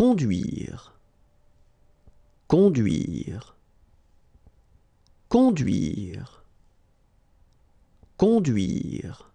Conduire. Conduire. Conduire. Conduire.